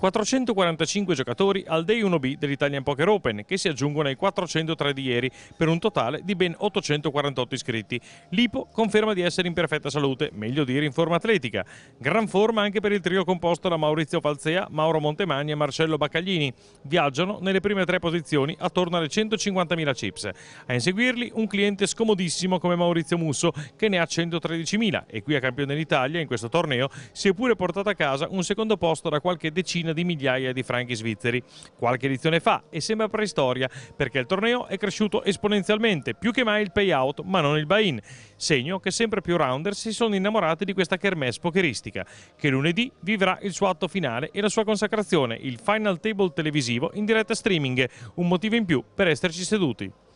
445 giocatori al Day 1B dell'Italian Poker Open che si aggiungono ai 403 di ieri per un totale di ben 848 iscritti. Lipo conferma di essere in perfetta salute, meglio dire in forma atletica. Gran forma anche per il trio composto da Maurizio Falzea, Mauro Montemagni e Marcello Baccaglini. Viaggiano nelle prime tre posizioni attorno alle 150.000 chips. A inseguirli un cliente scomodissimo come Maurizio Musso che ne ha 113.000 e qui a campione d'Italia in questo torneo si è pure portato a casa un secondo posto da qualche decina decina di migliaia di franchi svizzeri qualche edizione fa e sembra preistoria perché il torneo è cresciuto esponenzialmente, più che mai il payout ma non il buy-in, segno che sempre più rounder si sono innamorati di questa kermesse pokeristica che lunedì vivrà il suo atto finale e la sua consacrazione, il Final Table televisivo in diretta streaming, un motivo in più per esserci seduti.